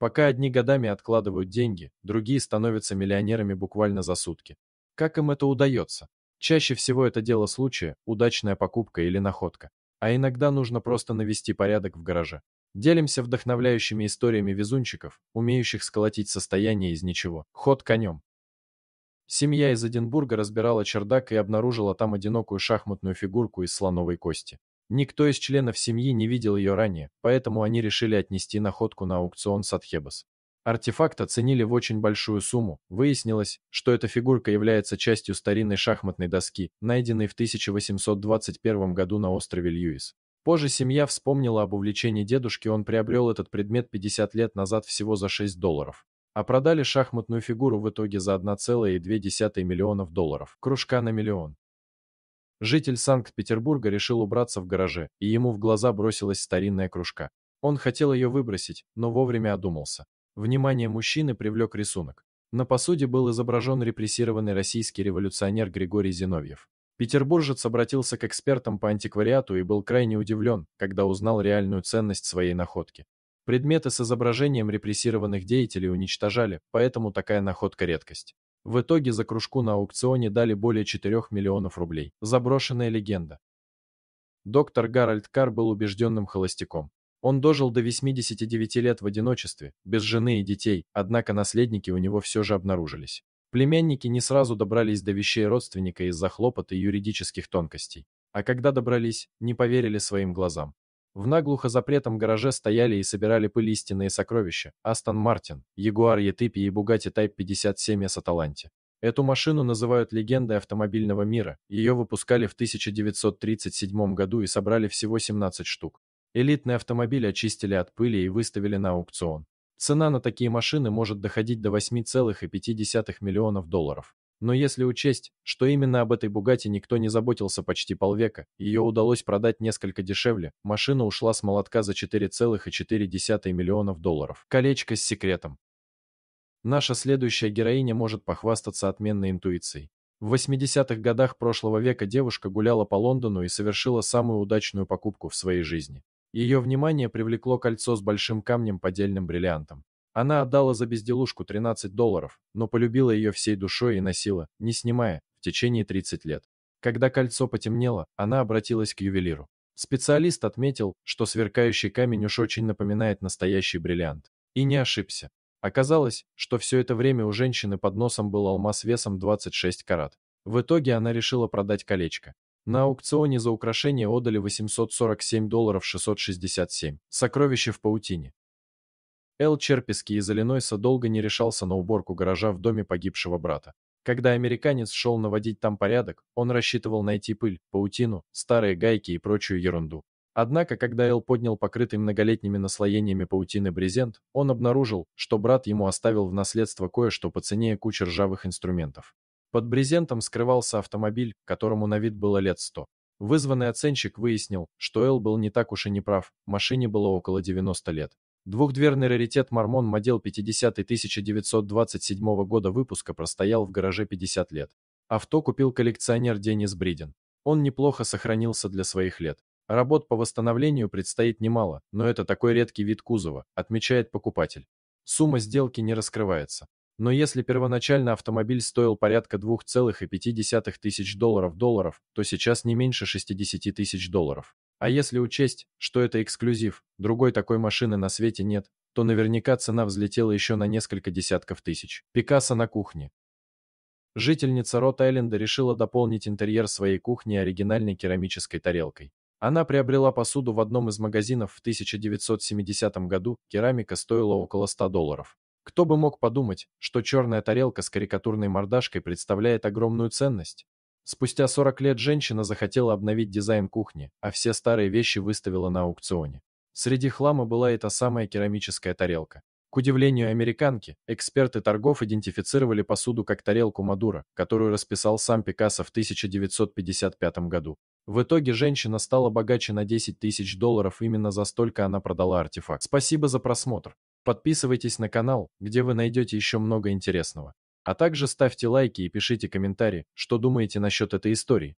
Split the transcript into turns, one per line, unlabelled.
Пока одни годами откладывают деньги, другие становятся миллионерами буквально за сутки. Как им это удается? Чаще всего это дело случая, удачная покупка или находка. А иногда нужно просто навести порядок в гараже. Делимся вдохновляющими историями везунчиков, умеющих сколотить состояние из ничего. Ход конем. Семья из Эдинбурга разбирала чердак и обнаружила там одинокую шахматную фигурку из слоновой кости. Никто из членов семьи не видел ее ранее, поэтому они решили отнести находку на аукцион Сатхебас. Артефакт оценили в очень большую сумму. Выяснилось, что эта фигурка является частью старинной шахматной доски, найденной в 1821 году на острове Льюис. Позже семья вспомнила об увлечении дедушки, он приобрел этот предмет 50 лет назад всего за 6 долларов. А продали шахматную фигуру в итоге за 1,2 миллионов долларов. Кружка на миллион. Житель Санкт-Петербурга решил убраться в гараже, и ему в глаза бросилась старинная кружка. Он хотел ее выбросить, но вовремя одумался. Внимание мужчины привлек рисунок. На посуде был изображен репрессированный российский революционер Григорий Зиновьев. Петербуржец обратился к экспертам по антиквариату и был крайне удивлен, когда узнал реальную ценность своей находки. Предметы с изображением репрессированных деятелей уничтожали, поэтому такая находка – редкость. В итоге за кружку на аукционе дали более 4 миллионов рублей. Заброшенная легенда. Доктор Гарольд Кар был убежденным холостяком. Он дожил до 89 лет в одиночестве, без жены и детей, однако наследники у него все же обнаружились. Племянники не сразу добрались до вещей родственника из-за хлопот и юридических тонкостей. А когда добрались, не поверили своим глазам. В наглухо запретом гараже стояли и собирали пыль истинные сокровища – Астон Мартин, Ягуар Етыпи и Бугати Type 57 S Аталанте. Эту машину называют легендой автомобильного мира. Ее выпускали в 1937 году и собрали всего 17 штук. Элитный автомобиль очистили от пыли и выставили на аукцион. Цена на такие машины может доходить до 8,5 миллионов долларов. Но если учесть, что именно об этой бугате никто не заботился почти полвека, ее удалось продать несколько дешевле, машина ушла с молотка за 4,4 миллионов долларов. Колечко с секретом. Наша следующая героиня может похвастаться отменной интуицией. В 80-х годах прошлого века девушка гуляла по Лондону и совершила самую удачную покупку в своей жизни. Ее внимание привлекло кольцо с большим камнем поддельным бриллиантом. Она отдала за безделушку 13 долларов, но полюбила ее всей душой и носила, не снимая, в течение 30 лет. Когда кольцо потемнело, она обратилась к ювелиру. Специалист отметил, что сверкающий камень уж очень напоминает настоящий бриллиант. И не ошибся. Оказалось, что все это время у женщины под носом был алмаз весом 26 карат. В итоге она решила продать колечко. На аукционе за украшение отдали 847 долларов 667. Сокровище в паутине. Эл Черписки из Иллинойса долго не решался на уборку гаража в доме погибшего брата. Когда американец шел наводить там порядок, он рассчитывал найти пыль, паутину, старые гайки и прочую ерунду. Однако, когда Эл поднял покрытый многолетними наслоениями паутины брезент, он обнаружил, что брат ему оставил в наследство кое-что по цене кучи ржавых инструментов. Под брезентом скрывался автомобиль, которому на вид было лет сто. Вызванный оценщик выяснил, что Эл был не так уж и не прав, машине было около 90 лет. Двухдверный раритет «Мормон» модел 50 1927 года выпуска простоял в гараже 50 лет. Авто купил коллекционер Денис Бриден. Он неплохо сохранился для своих лет. Работ по восстановлению предстоит немало, но это такой редкий вид кузова, отмечает покупатель. Сумма сделки не раскрывается. Но если первоначально автомобиль стоил порядка 2,5 тысяч долларов долларов, то сейчас не меньше 60 тысяч долларов. А если учесть, что это эксклюзив, другой такой машины на свете нет, то наверняка цена взлетела еще на несколько десятков тысяч. Пикассо на кухне. Жительница Рот-Айленда решила дополнить интерьер своей кухни оригинальной керамической тарелкой. Она приобрела посуду в одном из магазинов в 1970 году, керамика стоила около 100 долларов. Кто бы мог подумать, что черная тарелка с карикатурной мордашкой представляет огромную ценность? Спустя 40 лет женщина захотела обновить дизайн кухни, а все старые вещи выставила на аукционе. Среди хлама была эта самая керамическая тарелка. К удивлению американки, эксперты торгов идентифицировали посуду как тарелку Мадура, которую расписал сам Пикассо в 1955 году. В итоге женщина стала богаче на 10 тысяч долларов, именно за столько она продала артефакт. Спасибо за просмотр. Подписывайтесь на канал, где вы найдете еще много интересного. А также ставьте лайки и пишите комментарии, что думаете насчет этой истории.